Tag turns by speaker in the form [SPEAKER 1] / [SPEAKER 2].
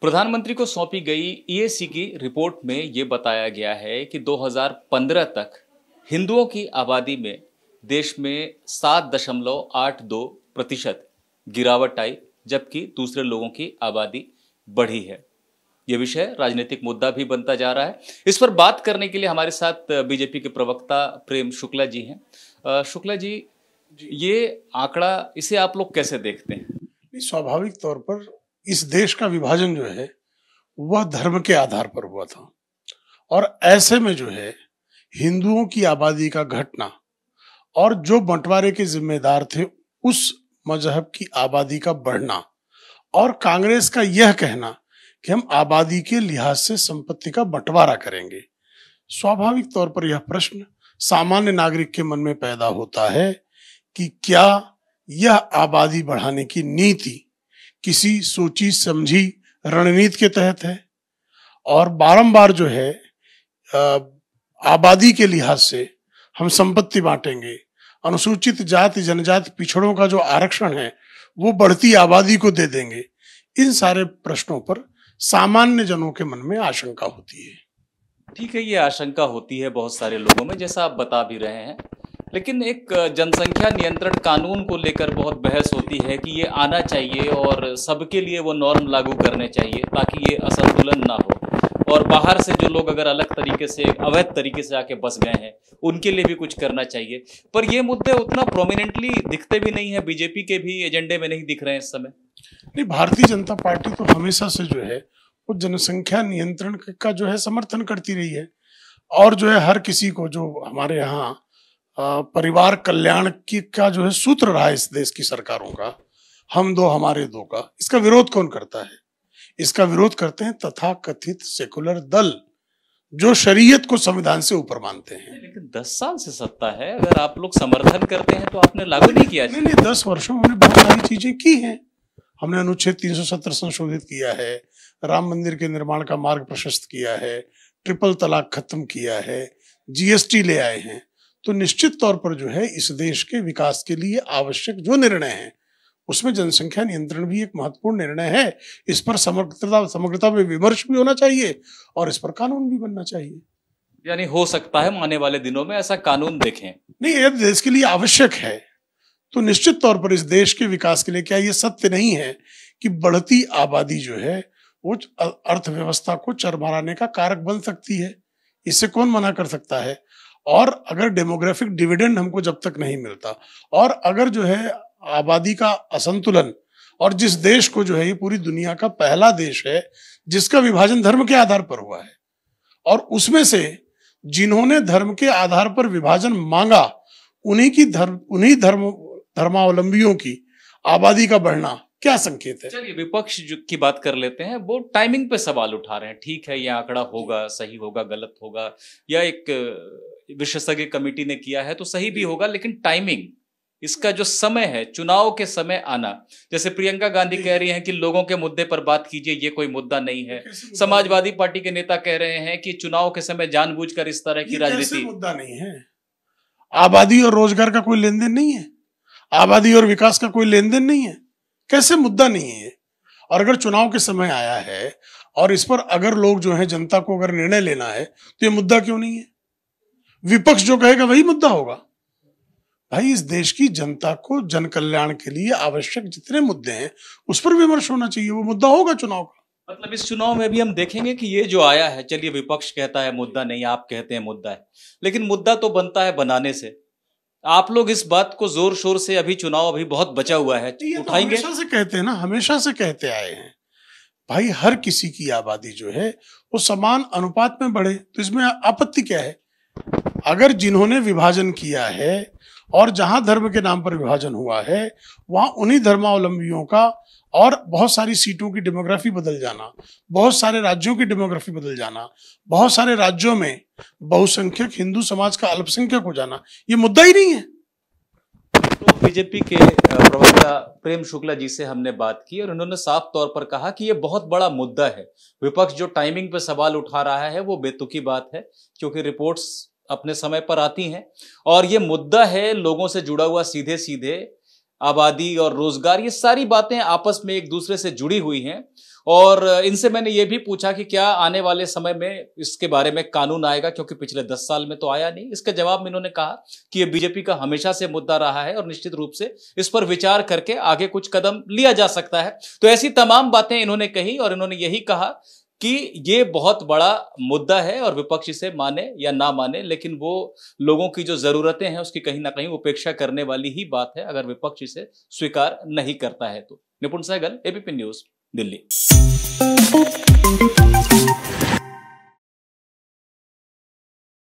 [SPEAKER 1] प्रधानमंत्री को सौंपी गई ईएसी e की रिपोर्ट में ये बताया गया है कि 2015 तक हिंदुओं की आबादी में देश में सात दशमलव आठ दो प्रतिशत गिरावट आई जबकि दूसरे लोगों की आबादी बढ़ी है ये विषय राजनीतिक मुद्दा भी बनता जा रहा है इस पर बात करने के लिए हमारे साथ बीजेपी के प्रवक्ता प्रेम शुक्ला जी हैं शुक्ला जी, जी ये आंकड़ा इसे आप लोग कैसे देखते हैं
[SPEAKER 2] स्वाभाविक तौर पर इस देश का विभाजन जो है वह धर्म के आधार पर हुआ था और ऐसे में जो है हिंदुओं की आबादी का घटना और जो बंटवारे के जिम्मेदार थे उस मजहब की आबादी का बढ़ना और कांग्रेस का यह कहना कि हम आबादी के लिहाज से संपत्ति का बंटवारा करेंगे स्वाभाविक तौर पर यह प्रश्न सामान्य नागरिक के मन में पैदा होता है कि क्या यह आबादी बढ़ाने की नीति किसी सोची समझी रणनीति के तहत है और बारंबार जो है आबादी के लिहाज से हम संपत्ति बांटेंगे अनुसूचित जाति जनजाति पिछड़ों का जो आरक्षण है वो बढ़ती आबादी को दे देंगे इन सारे प्रश्नों पर सामान्य जनों के मन में आशंका होती है
[SPEAKER 1] ठीक है ये आशंका होती है बहुत सारे लोगों में जैसा आप बता भी रहे हैं लेकिन एक जनसंख्या नियंत्रण कानून को लेकर बहुत बहस होती है कि ये आना चाहिए और सबके लिए वो नॉर्म लागू करने चाहिए ताकि ये असंतुलन ना हो और बाहर से जो लोग अगर अलग तरीके से अवैध तरीके से आके बस गए हैं उनके लिए भी कुछ करना चाहिए पर ये मुद्दे उतना प्रोमिनेंटली दिखते भी नहीं है बीजेपी के भी एजेंडे में नहीं दिख रहे हैं इस समय
[SPEAKER 2] नहीं भारतीय जनता पार्टी तो हमेशा से जो है वो जनसंख्या नियंत्रण का जो है समर्थन करती रही है और जो है हर किसी को जो हमारे यहाँ परिवार कल्याण की का जो है सूत्र रहा इस देश की सरकारों का हम दो हमारे दो का इसका विरोध कौन करता है इसका विरोध करते हैं तथा कथित सेकुलर दल जो शरीयत को संविधान से ऊपर
[SPEAKER 1] मानते हैं लेकिन दस साल से सत्ता है अगर आप लोग समर्थन करते हैं तो आपने लागू नहीं किया नहीं नहीं
[SPEAKER 2] दस वर्षों में हमने बहुत सारी चीजें की हैं हमने अनुच्छेद 370 संशोधित किया है राम मंदिर के निर्माण का मार्ग प्रशस्त किया है ट्रिपल तलाक खत्म किया है जीएसटी ले आए हैं तो निश्चित तौर पर जो है इस देश के विकास के लिए आवश्यक जो निर्णय हैं उसमें जनसंख्या नियंत्रण भी एक महत्वपूर्ण निर्णय है इस पर समग्रता समग्रता में विमर्श भी होना चाहिए और इस पर कानून भी बनना चाहिए
[SPEAKER 1] यानी हो सकता है आने वाले दिनों में ऐसा कानून देखें नहीं ये देश के लिए आवश्यक है
[SPEAKER 2] तो निश्चित तौर पर इस देश के विकास के लिए क्या ये सत्य नहीं है कि बढ़ती आबादी जो है वो अर्थव्यवस्था को चरमराने का कारक बन सकती है इससे कौन मना कर सकता है और अगर डेमोग्राफिक डिविडेंड हमको जब तक नहीं मिलता और अगर जो है आबादी का असंतुलन और जिस देश को जो है ये पूरी दुनिया का पहला देश है जिसका विभाजन धर्म के आधार पर हुआ है और उसमें से जिन्होंने धर्म के आधार पर विभाजन मांगा उन्हीं की धर्म उन्हीं धर्म धर्मावलंबियों की
[SPEAKER 1] आबादी का बढ़ना क्या संकेत है चलिए विपक्ष की बात कर लेते हैं वो टाइमिंग पे सवाल उठा रहे हैं ठीक है ये आंकड़ा होगा सही होगा गलत होगा या एक विशेषज्ञ कमेटी ने किया है तो सही भी होगा लेकिन टाइमिंग इसका जो समय है चुनाव के समय आना जैसे प्रियंका गांधी कह रही हैं कि लोगों के मुद्दे पर बात कीजिए ये कोई मुद्दा नहीं है समाजवादी पार्टी के नेता कह रहे हैं कि चुनाव के समय जानबूझकर इस तरह की राजनीति मुद्दा नहीं है
[SPEAKER 2] आबादी और रोजगार का कोई लेन देन नहीं है आबादी और विकास का कोई लेन देन नहीं है कैसे मुद्दा नहीं है और अगर चुनाव के समय आया है और इस पर अगर लोग जो है जनता को अगर निर्णय लेना है तो ये मुद्दा क्यों नहीं है विपक्ष जो कहेगा वही मुद्दा होगा भाई इस देश की जनता को जन कल्याण के लिए आवश्यक जितने मुद्दे हैं उस पर विमर्श होना चाहिए वो मुद्दा होगा चुनाव का
[SPEAKER 1] मतलब इस चुनाव में भी हम देखेंगे कि ये जो आया है चलिए विपक्ष कहता है मुद्दा नहीं आप कहते हैं मुद्दा है लेकिन मुद्दा तो बनता है बनाने से आप लोग इस बात को जोर शोर से अभी चुनाव अभी बहुत बचा हुआ है ये तो उठाएंगे तो हमेशा
[SPEAKER 2] से कहते हैं ना हमेशा से कहते आए हैं भाई हर किसी की आबादी जो है वो समान अनुपात में बढ़े तो इसमें आपत्ति क्या है अगर जिन्होंने विभाजन किया है और जहां धर्म के नाम पर विभाजन हुआ है वहां उन्हीं धर्मावलंबियों का और बहुत सारी सीटों की डेमोग्राफी बदल जाना बहुत सारे राज्यों की डेमोग्राफी बदल जाना बहुत सारे राज्यों में बहुसंख्यक
[SPEAKER 1] हिंदू समाज का अल्पसंख्यक हो जाना ये मुद्दा ही नहीं है तो बीजेपी के प्रवक्ता प्रेम शुक्ला जी से हमने बात की और उन्होंने साफ तौर पर कहा कि यह बहुत बड़ा मुद्दा है विपक्ष जो टाइमिंग पे सवाल उठा रहा है वो बेतुकी बात है क्योंकि रिपोर्ट्स अपने समय पर आती हैं और ये मुद्दा है लोगों से जुड़ा हुआ सीधे सीधे आबादी और रोजगार ये सारी बातें आपस में एक दूसरे से जुड़ी हुई हैं और इनसे मैंने ये भी पूछा कि क्या आने वाले समय में इसके बारे में कानून आएगा क्योंकि पिछले दस साल में तो आया नहीं इसके जवाब में इन्होंने कहा कि ये बीजेपी का हमेशा से मुद्दा रहा है और निश्चित रूप से इस पर विचार करके आगे कुछ कदम लिया जा सकता है तो ऐसी तमाम बातें इन्होंने कही और इन्होंने यही कहा कि ये बहुत बड़ा मुद्दा है और विपक्ष इसे माने या ना माने लेकिन वो लोगों की जो ज़रूरतें हैं उसकी कहीं ना कहीं उपेक्षा करने वाली ही बात है अगर विपक्ष इसे स्वीकार नहीं करता है तो निपुण सहगल एबीपी न्यूज़ दिल्ली